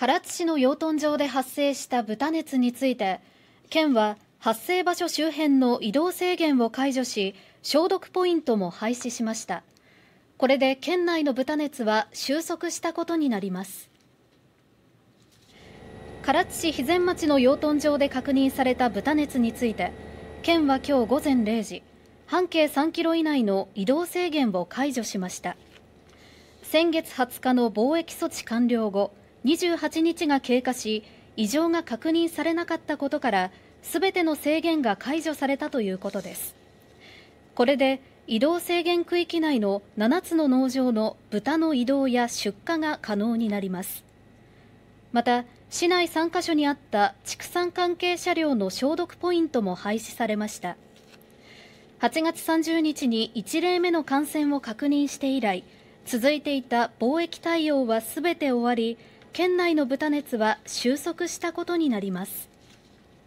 唐津市の養豚場で発生した豚熱について県は発生場所周辺の移動制限を解除し消毒ポイントも廃止しましたこれで県内の豚熱は収束したことになります唐津市肥前町の養豚場で確認された豚熱について県は今日午前0時半径3キロ以内の移動制限を解除しました先月20日の貿易措置完了後28日が経過し異常が確認されなかったことから全ての制限が解除されたということですこれで移動制限区域内の7つの農場の豚の移動や出荷が可能になりますまた市内3カ所にあった畜産関係車両の消毒ポイントも廃止されました8月30日に1例目の感染を確認して以来続いていた貿易対応はすべて終わり県内の豚熱は収束したことになります